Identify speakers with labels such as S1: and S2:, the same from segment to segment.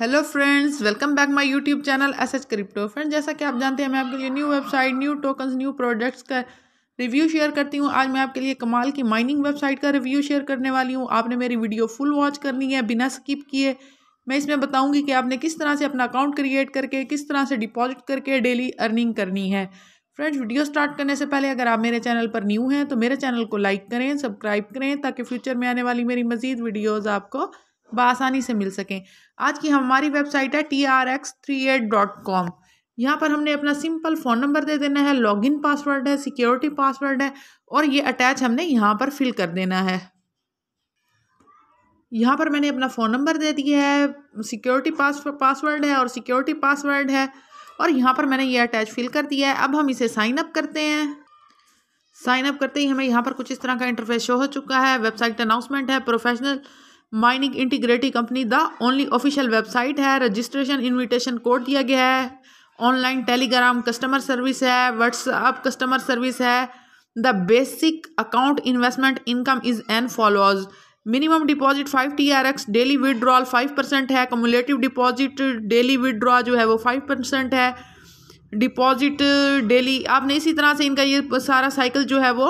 S1: hello friends welcome back my YouTube channel S H crypto friend जैसा कि आप जानते हैं मैं आपके लिए new website new tokens new products का रिव्यू शेयर करती हूँ आज मैं आपके लिए कमाल की माइनिंग वेबसाइट का रिव्यू शेयर करने वाली हूँ आपने मेरी वीडियो फुल वॉच करनी है बिना स्किप किए मैं इसमें बताऊँगी कि आपने किस तरह से अपना अकाउंट क्रिएट करके किस तरह से डिपॉजिट करके डेली अर्निंग करनी है फ्रेंड्स वीडियो स्टार्ट करने से पहले अगर आप मेरे चैनल पर न्यू हैं तो मेरे चैनल को लाइक करें सब्सक्राइब करें ताकि फ्यूचर में आने वाली मेरी मजीद वीडियोज़ आपको बसानी से मिल सकें आज की हमारी वेबसाइट है T R X three eight dot com यहाँ पर हमने अपना सिंपल फ़ोन नंबर दे देना है लॉगिन पासवर्ड है सिक्योरिटी पासवर्ड है और ये अटैच हमने यहाँ पर फिल कर देना है यहाँ पर मैंने अपना फ़ोन नंबर दे दिया है सिक्योरिटी पास पासवर्ड है और सिक्योरिटी पासवर्ड है और यहाँ पर मैंने ये अटैच फिल कर दिया है अब हम इसे साइन अप करते हैं साइन अप करते ही हमें यहाँ पर कुछ इस तरह का इंटरफेस शो हो चुका है वेबसाइट अनाउंसमेंट है professional mining integrity company the only official website है रजिस्ट्रेशन इनविटेशन कोड दिया गया है ऑनलाइन टेलीग्राम कस्टमर सर्विस है व्हाट्सअप कस्टमर सर्विस है the basic account investment income is an followers minimum deposit five T R X daily withdrawal five percent है cumulative deposit daily withdraw जो है वो five percent है deposit daily आपने इसी तरह से इनका ये सारा साइकिल जो है वो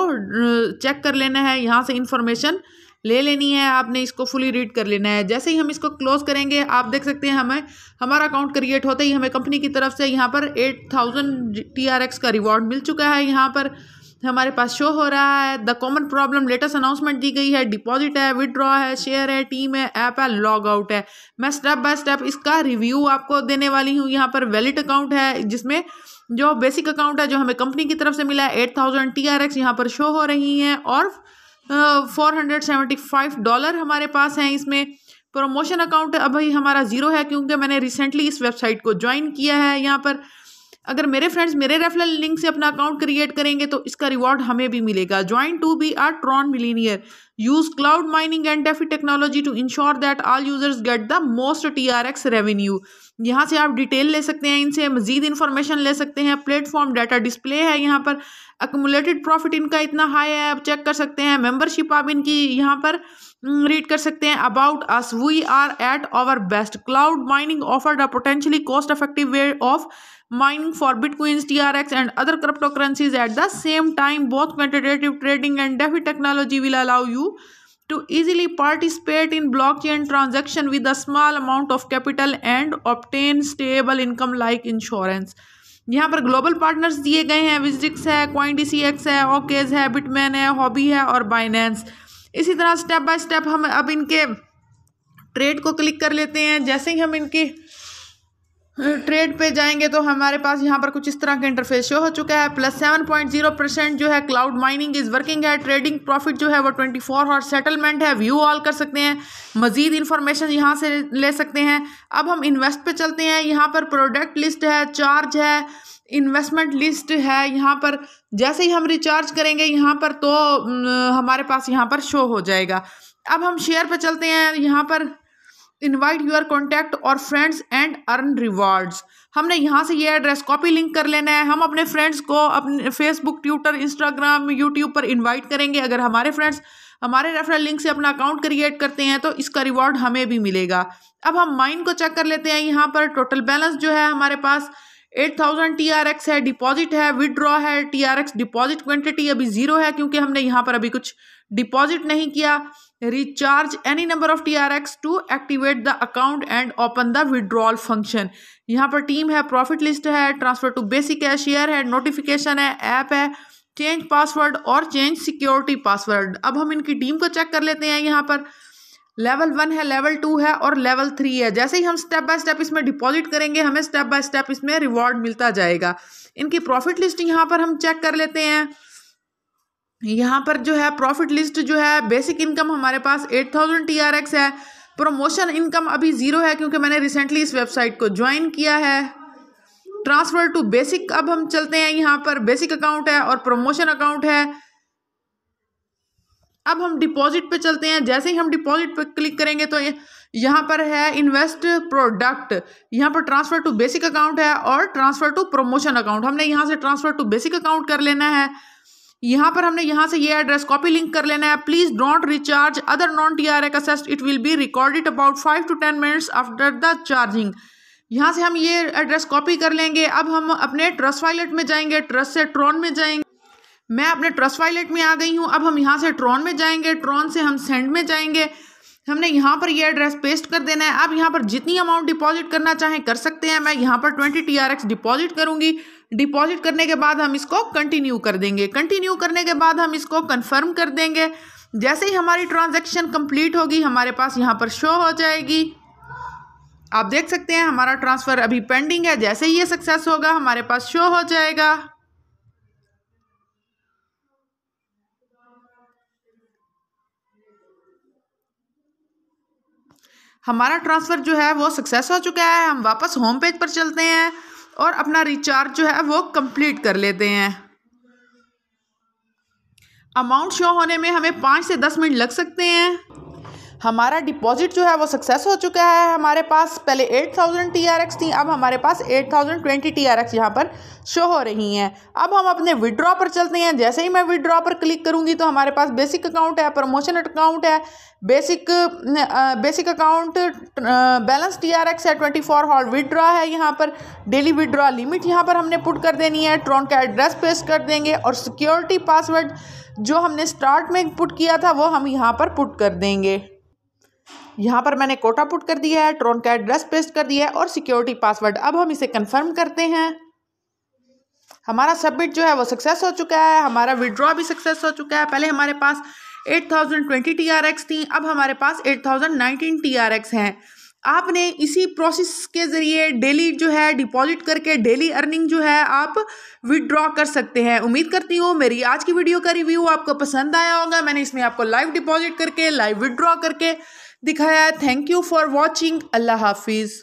S1: चेक कर लेना है यहाँ से इंफॉर्मेशन ले लेनी है आपने इसको फुली रीड कर लेना है जैसे ही हम इसको क्लोज करेंगे आप देख सकते हैं हमें हमारा अकाउंट क्रिएट होते ही हमें कंपनी की तरफ से यहाँ पर eight thousand T R X का रिवॉर्ड मिल चुका है यहाँ पर हमारे पास शो हो रहा है the common problem latest announcement दी गई है डिपॉजिट है विदड्रॉ है शेयर है टीम है ऐप है लॉग आउट है मैं स्टेप बाय स्टेप इसका रिव्यू आपको देने वाली हूँ यहाँ पर वैलिड अकाउंट है जिसमें जो बेसिक अकाउंट है जो हमें कंपनी की तरफ से मिला है eight thousand T R X यहाँ पर शो हो रही हैं और four hundred seventy five dollar हमारे पास हैं इसमें प्रमोशन अकाउंट अभी हमारा ज़ीरो है क्योंकि मैंने रिसेंटली इस वेबसाइट को ज्वाइन किया है यहाँ पर अगर मेरे फ्रेंड्स मेरे रेफरल लिंक से अपना अकाउंट क्रिएट करेंगे तो इसका रिवॉर्ड हमें भी मिलेगा join to be are Tron millionaire use cloud mining and DeFi technology to ensure that all users get the most T R X revenue यहाँ से आप डिटेल ले सकते हैं इनसे मजीद इन्फॉर्मेशन ले सकते हैं प्लेटफॉर्म डाटा डिस्प्ले है यहाँ पर अकोमुलेटेड प्रॉफिट इनका इतना हाई है आप चेक कर सकते हैं मेंबरशिप आप इनकी यहाँ पर रीड कर सकते हैं about us we are at our best cloud mining offered a potentially cost effective way of mining for bit T R X and other cryptocurrencies at the same time both quantitative trading and DeFi technology will allow you to easily participate in blockchain transaction with a small amount of capital and obtain stable income like insurance यहाँ पर global partners दिए गए हैं विजिटिक्स है क्वाइंटी C X है OKEx है Bitmain है हॉबी है और बाइनेंस इसी तरह स्टेप बाई स्टेप हम अब इनके ट्रेड को क्लिक कर लेते हैं जैसे ही हम इनके ट्रेड पे जाएंगे तो हमारे पास यहाँ पर कुछ इस तरह का इंटरफेस शो हो चुका है plus seven point zero percent जो है क्लाउड माइनिंग इज़ वर्किंग है ट्रेडिंग प्रॉफिट जो है वो ट्वेंटी फोर हॉर सेटलमेंट है व्यू ऑल कर सकते हैं मजीद इन्फॉर्मेशन यहाँ से ले सकते हैं अब हम इन्वेस्ट पे चलते हैं यहाँ पर प्रोडक्ट लिस्ट है चार्ज है इन्वेस्टमेंट लिस्ट है यहाँ पर जैसे ही हम रिचार्ज करेंगे यहाँ पर तो हम्म, हमारे पास यहाँ पर शो हो जाएगा अब हम शेयर पर चलते हैं यहाँ पर इनवाइट यूर कॉन्टैक्ट और फ्रेंड्स एंड अर्न रिवॉर्ड्स हमने यहाँ से ये एड्रेस कॉपी लिंक कर लेना है हम अपने फ्रेंड्स को अपने फेसबुक ट्विटर इंस्टाग्राम यूट्यूब पर इनवाइट करेंगे अगर हमारे फ्रेंड्स हमारे रेफरल लिंक से अपना अकाउंट क्रिएट करते हैं तो इसका रिवॉर्ड हमें भी मिलेगा अब हम माइन को चेक कर लेते हैं यहाँ पर टोटल बैलेंस जो है हमारे पास eight thousand T R X है डिपॉजिट है विदड्रॉ है T R X deposit quantity अभी जीरो है क्योंकि हमने यहाँ पर अभी कुछ डिपॉजिट नहीं किया recharge any number of T R X to activate the account and open the withdrawal function यहाँ पर टीम है प्रॉफिट लिस्ट है ट्रांसफर टू बेसिक है शेयर है नोटिफिकेशन है ऐप है चेंज पासवर्ड और चेंज सिक्योरिटी पासवर्ड अब हम इनकी टीम को चेक कर लेते हैं यहाँ पर लेवल वन है लेवल टू है और लेवल थ्री है जैसे ही हम स्टेप बाय स्टेप इसमें डिपॉजिट करेंगे हमें स्टेप बाय स्टेप इसमें रिवॉर्ड मिलता जाएगा इनकी प्रॉफिट लिस्ट यहाँ पर हम चेक कर लेते हैं यहाँ पर जो है प्रॉफिट लिस्ट जो है बेसिक इनकम हमारे पास eight thousand T R X है प्रमोशन इनकम अभी ज़ीरो है क्योंकि मैंने रिसेंटली इस वेबसाइट को ज्वाइन किया है ट्रांसफ़र टू बेसिक अब हम चलते हैं यहाँ पर बेसिक अकाउंट है और प्रमोशन अकाउंट है अब हम डिपॉजिट पे चलते हैं जैसे ही हम डिपॉजिट पे क्लिक करेंगे तो यहाँ पर है इन्वेस्ट प्रोडक्ट यहाँ पर ट्रांसफ़र टू बेसिक अकाउंट है और ट्रांसफ़र टू प्रमोशन अकाउंट हमने यहाँ से ट्रांसफ़र टू बेसिक अकाउंट कर लेना है यहाँ पर हमने यहाँ से ये एड्रेस कॉपी लिंक कर लेना है please don't recharge other non T R access it will be recorded about five to ten minutes after the charging यहाँ से हम ये एड्रेस कॉपी कर लेंगे अब हम अपने ट्रस्ट वायलेट में जाएंगे ट्रस्ट से ट्रॉन में जाएंगे मैं अपने ट्रस्ट वायलेट में आ गई हूँ अब हम यहाँ से ट्रॉन में जाएंगे ट्रॉन से हम सेंड में जाएंगे हमने यहाँ पर ये एड्रेस पेस्ट कर देना है आप यहाँ पर जितनी अमाउंट डिपॉजिट करना चाहें कर सकते हैं मैं यहाँ पर twenty T R X deposit करूँगी डिपॉजिट करने के बाद हम इसको कंटिन्यू कर देंगे कंटिन्यू करने के बाद हम इसको कंफर्म कर देंगे जैसे ही हमारी ट्रांजैक्शन कंप्लीट होगी हमारे पास यहाँ पर शो हो जाएगी आप देख सकते हैं हमारा ट्रांसफ़र अभी पेंडिंग है जैसे ही ये सक्सेस होगा हमारे पास शो हो जाएगा हमारा ट्रांसफ़र जो है वो सक्सेस हो चुका है हम वापस होम पेज पर चलते हैं और अपना रिचार्ज जो है वो कंप्लीट कर लेते हैं अमाउंट शो होने में हमें पाँच से दस मिनट लग सकते हैं हमारा डिपॉजिट जो है वो सक्सेस हो चुका है हमारे पास पहले eight thousand T R X थी अब हमारे पास eight thousand twenty T R X यहाँ पर शो हो रही हैं अब हम अपने विड्रॉ पर चलते हैं जैसे ही मैं विड्रॉ पर क्लिक करूँगी तो हमारे पास बेसिक अकाउंट है प्रमोशन अकाउंट है basic basic account balance T R X है ट्वेंटी फोर हॉल विड्रॉ है यहाँ पर डेली विड्रॉ लिमिट यहाँ पर हमने पुट कर देनी है ट्रॉन का एड्रेस पेस्ट कर देंगे और सिक्योरिटी पासवर्ड जो हमने स्टार्ट में पुट किया था वो हम यहाँ पर पुट कर देंगे यहाँ पर मैंने कोटा पुट कर दिया है ट्रोन का एड्रेस पेस्ट कर दिया है और सिक्योरिटी पासवर्ड अब हम इसे कंफर्म करते हैं हमारा सबमिट जो है वो सक्सेस हो चुका है हमारा विड्रॉ भी सक्सेस हो चुका है पहले हमारे पास 8020 TRX थी अब हमारे पास 8019 TRX हैं आपने इसी प्रोसेस के ज़रिए डेली जो है डिपॉजिट करके डेली अर्निंग जो है आप विड्रॉ कर सकते हैं उम्मीद करती हूँ मेरी आज की वीडियो का रिव्यू आपको पसंद आया होगा मैंने इसमें आपको लाइव डिपॉजिट करके लाइव विड्रॉ करके दिखाया थैंक यू फॉर वॉचिंग अल्लाह हाफिज़